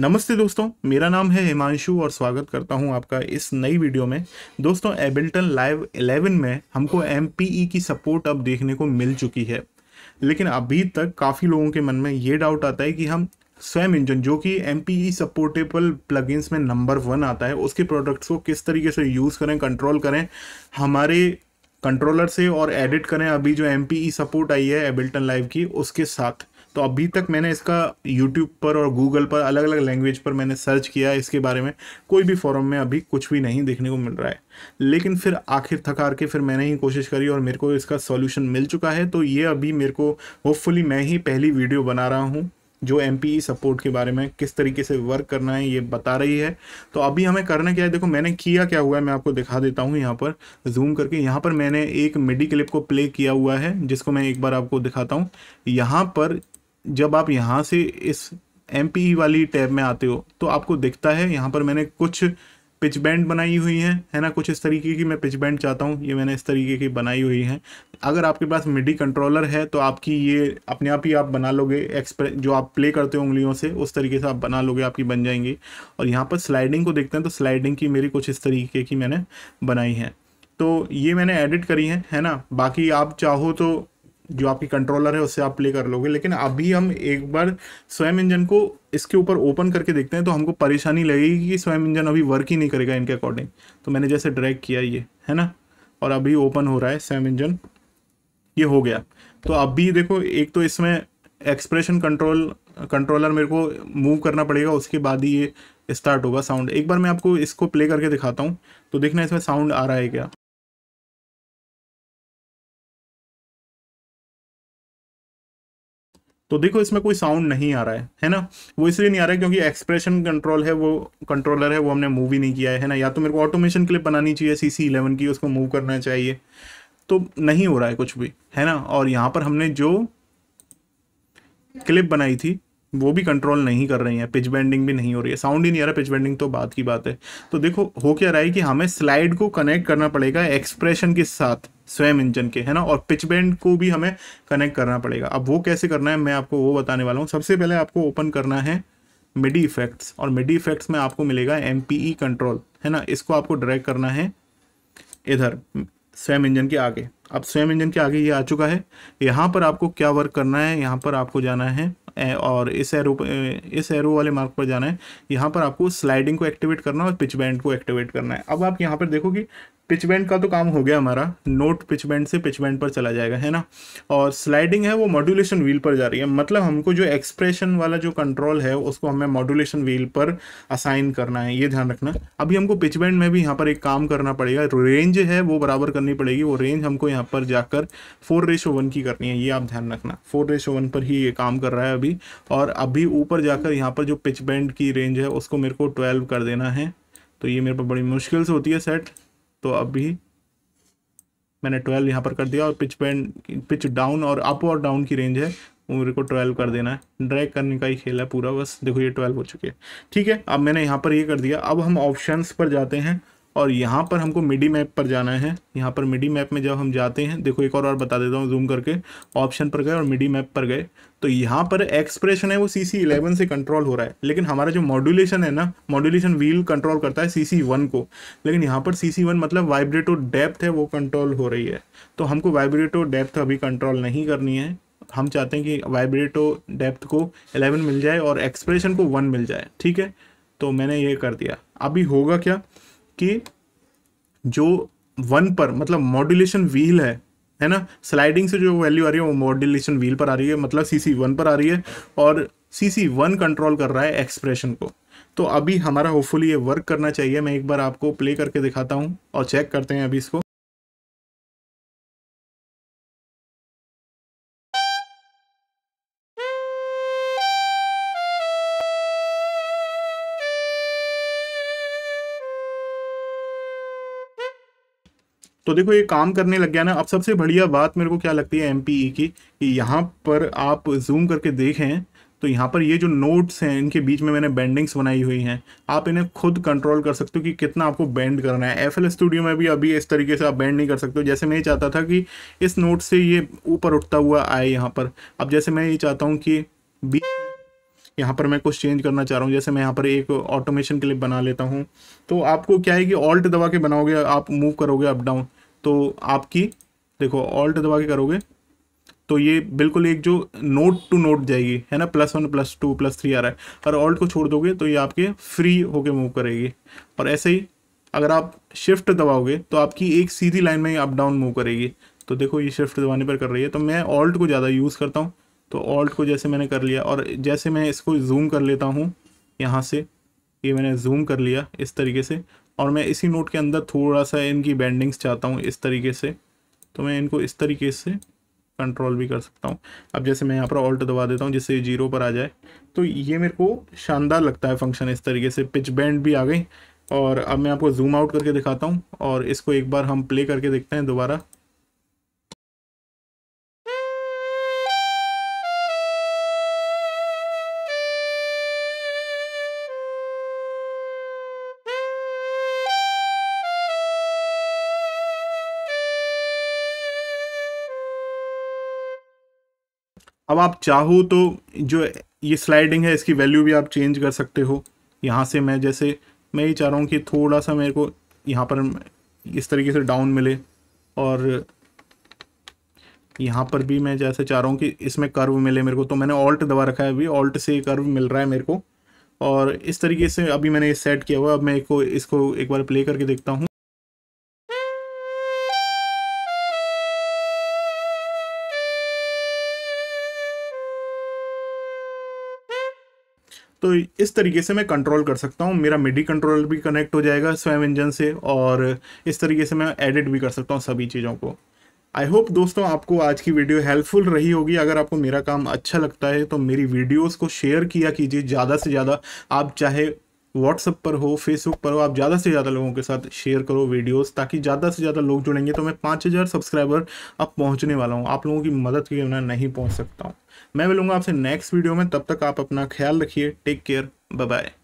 नमस्ते दोस्तों मेरा नाम है हिमांशु और स्वागत करता हूं आपका इस नई वीडियो में दोस्तों एबिल्टन लाइव 11 में हमको एम e की सपोर्ट अब देखने को मिल चुकी है लेकिन अभी तक काफ़ी लोगों के मन में ये डाउट आता है कि हम स्वयं इंजन जो कि एम सपोर्टेबल प्लगइन्स में नंबर वन आता है उसके प्रोडक्ट्स को किस तरीके से यूज़ करें कंट्रोल करें हमारे कंट्रोलर से और एडिट करें अभी जो एम सपोर्ट e आई है एबिल्टन लाइव की उसके साथ तो अभी तक मैंने इसका यूट्यूब पर और गूगल पर अलग अलग लैंग्वेज पर मैंने सर्च किया इसके बारे में कोई भी फॉरम में अभी कुछ भी नहीं देखने को मिल रहा है लेकिन फिर आखिर थकार के फिर मैंने ही कोशिश करी और मेरे को इसका सॉल्यूशन मिल चुका है तो ये अभी मेरे को होपफुली मैं ही पहली वीडियो बना रहा हूँ जो एम सपोर्ट e के बारे में किस तरीके से वर्क करना है ये बता रही है तो अभी हमें करना क्या है देखो मैंने किया क्या हुआ है मैं आपको दिखा देता हूँ यहाँ पर जूम करके यहाँ पर मैंने एक मिडी क्लिप को प्ले किया हुआ है जिसको मैं एक बार आपको दिखाता हूँ यहाँ पर जब आप यहाँ से इस एम e वाली टैब में आते हो तो आपको दिखता है यहाँ पर मैंने कुछ पिच बैंड बनाई हुई हैं है ना कुछ इस तरीके की मैं पिच बैंड चाहता हूँ ये मैंने इस तरीके की बनाई हुई हैं अगर आपके पास मिडी कंट्रोलर है तो आपकी ये अपने आप ही आप बना लोगे एक्सप्रे जो आप प्ले करते हो उंगलियों से उस तरीके से आप बना लोगे आपकी बन जाएंगी और यहाँ पर स्लाइडिंग को देखते हैं तो स्लाइडिंग की मेरी कुछ इस तरीके की मैंने बनाई है तो ये मैंने एडिट करी है है ना बाकी आप चाहो तो जो आपकी कंट्रोलर है उससे आप प्ले कर लोगे लेकिन अभी हम एक बार स्वयं इंजन को इसके ऊपर ओपन करके देखते हैं तो हमको परेशानी लगेगी कि स्वयं इंजन अभी वर्क ही नहीं करेगा इनके अकॉर्डिंग तो मैंने जैसे ड्रैग किया ये है ना और अभी ओपन हो रहा है स्वयं इंजन ये हो गया तो अभी देखो एक तो इसमें एक्सप्रेशन कंट्रोल कंट्रोलर मेरे को मूव करना पड़ेगा उसके बाद ही ये स्टार्ट होगा साउंड एक बार मैं आपको इसको प्ले करके दिखाता हूँ तो देखना इसमें साउंड आ रहा है क्या तो देखो इसमें कोई साउंड नहीं आ रहा है है ना वो इसलिए नहीं आ रहा है क्योंकि एक्सप्रेशन कंट्रोल है वो कंट्रोलर है वो हमने मूव ही नहीं किया है है ना या तो मेरे को ऑटोमेशन क्लिप बनानी चाहिए सी सी इलेवन की उसको मूव करना चाहिए तो नहीं हो रहा है कुछ भी है ना और यहाँ पर हमने जो क्लिप बनाई थी वो भी कंट्रोल नहीं कर रही हैं पिच बेंडिंग भी नहीं हो रही है साउंड ही नहीं आ रहा पिच बेंडिंग तो बात की बात है तो देखो हो क्या रहा है कि हमें स्लाइड को कनेक्ट करना पड़ेगा एक्सप्रेशन के साथ स्वयं इंजन के है ना और पिच बैंड को भी हमें कनेक्ट करना पड़ेगा अब वो कैसे करना है मैं आपको वो बताने वाला हूँ सबसे पहले आपको ओपन करना है मिडी इफेक्ट्स और मिडी इफेक्ट्स में आपको मिलेगा एम कंट्रोल e है ना इसको आपको ड्रैग करना है इधर स्वयं इंजन के आगे अब स्वयं इंजन के आगे ये आ चुका है यहाँ पर आपको क्या वर्क करना है यहाँ पर आपको जाना है और इस एरो इस एरो वाले मार्क पर जाना है यहाँ पर आपको स्लाइडिंग को एक्टिवेट करना है और पिच बैंड को एक्टिवेट करना है अब आप यहाँ पर देखोगे पिच बैंड का तो काम हो गया हमारा नोट पिच बैंड से पिच बैंड पर चला जाएगा है ना और स्लाइडिंग है वो मॉड्यूलेशन व्हील पर जा रही है मतलब हमको जो एक्सप्रेशन वाला जो कंट्रोल है उसको हमें मॉड्यूलेशन व्हील पर असाइन करना है ये ध्यान रखना अभी हमको पिच बैंड में भी यहाँ पर एक काम करना पड़ेगा रेंज है वो बराबर करनी पड़ेगी वो रेंज हमको यहाँ यहाँ पर जाकर फोर रेशो वन की करनी है ये आप ध्यान रखना फोर रेशो वन पर ही ये काम कर रहा है अभी और अभी ऊपर जाकर यहाँ पर जो पिच बैंड की रेंज है उसको मेरे को ट्वेल्व कर देना है तो ये मेरे पर बड़ी मुश्किल से होती है सेट तो अभी मैंने ट्वेल्व यहाँ पर कर दिया और पिच बैंड पिच डाउन और अप और डाउन की रेंज है वो मेरे को ट्वेल्व कर देना है ड्रैग करने का ही खेल है पूरा बस देखो ये ट्वेल्व हो चुके हैं ठीक है अब मैंने यहाँ पर ये कर दिया अब हम ऑप्शंस पर जाते हैं और यहाँ पर हमको मिडी मैप पर जाना है यहाँ पर मिडी मैप में जब हम जाते हैं देखो एक और बार बता देता हूँ जूम करके ऑप्शन पर गए और मिडी मैप पर गए तो यहाँ पर एक्सप्रेशन है वो सी सी इलेवन से कंट्रोल हो रहा है लेकिन हमारा जो मॉड्यूलेशन है ना मॉड्यूलेशन व्हील कंट्रोल करता है सी सी वन को लेकिन यहाँ पर सी सी वन मतलब वाइब्रेटो डेप्थ है वो कंट्रोल हो रही है तो हमको वाइब्रेटो डेप्थ अभी कंट्रोल नहीं करनी है हम चाहते हैं कि वाइब्रेटो डेप्थ को इलेवन मिल जाए और एक्सप्रेशन को वन मिल जाए ठीक है तो मैंने ये कर दिया अभी होगा क्या कि जो वन पर मतलब मॉड्यूलेशन व्हील है है ना स्लाइडिंग से जो वैल्यू आ रही है वो मॉड्यूलेशन व्हील पर आ रही है मतलब सी सी वन पर आ रही है और सी सी वन कंट्रोल कर रहा है एक्सप्रेशन को तो अभी हमारा होपफुली ये वर्क करना चाहिए मैं एक बार आपको प्ले करके दिखाता हूँ और चेक करते हैं अभी इसको तो देखो ये काम करने लग गया ना अब सबसे बढ़िया बात मेरे को क्या लगती है एम e की कि यहाँ पर आप जूम करके देखें तो यहाँ पर ये जो नोट्स हैं इनके बीच में मैंने बेंडिंग्स बनाई हुई हैं आप इन्हें खुद कंट्रोल कर सकते हो कि कितना आपको बेंड करना है एफ स्टूडियो में भी अभी इस तरीके से आप बेंड नहीं कर सकते हो जैसे मैं ये चाहता था कि इस नोट से ये ऊपर उठता हुआ आए यहाँ पर अब जैसे मैं ये चाहता हूँ कि बीच यहाँ पर मैं कुछ चेंज करना चाह रहा हूँ जैसे मैं यहाँ पर एक ऑटोमेशन क्लिप बना लेता हूँ तो आपको क्या है कि ऑल्ट दबा के बनाओगे आप मूव करोगे अप डाउन तो आपकी देखो ऑल्ट दबा के करोगे तो ये बिल्कुल एक जो नोट टू नोट जाएगी है ना plus one plus two plus three आ रहा है और ऑल्ट को छोड़ दोगे तो ये आपके फ्री होके मूव करेगी और ऐसे ही अगर आप शिफ्ट दबाओगे तो आपकी एक सीधी लाइन में अप डाउन मूव करेगी तो देखो ये शिफ्ट दबाने पर कर रही है तो मैं ऑल्ट को ज़्यादा यूज़ करता हूँ तो ऑल्ट को जैसे मैंने कर लिया और जैसे मैं इसको जूम कर लेता हूँ यहाँ से ये मैंने जूम कर लिया इस तरीके से और मैं इसी नोट के अंदर थोड़ा सा इनकी बैंडिंग्स चाहता हूँ इस तरीके से तो मैं इनको इस तरीके से कंट्रोल भी कर सकता हूँ अब जैसे मैं यहाँ पर ऑल्ट दबा देता हूँ जिससे जीरो पर आ जाए तो ये मेरे को शानदार लगता है फंक्शन इस तरीके से पिच बैंड भी आ गई और अब मैं आपको जूम आउट करके दिखाता हूँ और इसको एक बार हम प्ले करके देखते हैं दोबारा अब आप चाहो तो जो ये स्लाइडिंग है इसकी वैल्यू भी आप चेंज कर सकते हो यहाँ से मैं जैसे मैं ये चाह रहा हूँ कि थोड़ा सा मेरे को यहाँ पर इस तरीके से डाउन मिले और यहाँ पर भी मैं जैसे चाह रहा हूँ कि इसमें कर्व मिले मेरे को तो मैंने ऑल्ट दबा रखा है अभी ऑल्ट से कर्व मिल रहा है मेरे को और इस तरीके से अभी मैंने सेट किया हुआ अब मैं इसको इसको एक बार प्ले करके देखता हूँ तो इस तरीके से मैं कंट्रोल कर सकता हूँ मेरा मिडी कंट्रोलर भी कनेक्ट हो जाएगा स्वयं इंजन से और इस तरीके से मैं एडिट भी कर सकता हूँ सभी चीज़ों को आई होप दोस्तों आपको आज की वीडियो हेल्पफुल रही होगी अगर आपको मेरा काम अच्छा लगता है तो मेरी वीडियोस को शेयर किया कीजिए ज़्यादा से ज़्यादा आप चाहे व्हाट्सअप पर हो फेसबुक पर हो आप ज़्यादा से ज़्यादा लोगों के साथ शेयर करो वीडियोस ताकि ज़्यादा से ज़्यादा लोग जुड़ेंगे तो मैं पाँच हज़ार सब्सक्राइबर अब पहुँचने वाला हूँ आप लोगों की मदद के बिना नहीं पहुँच सकता हूँ मैं मिलूंगा आपसे नेक्स्ट वीडियो में तब तक आप अपना ख्याल रखिए टेक केयर बाय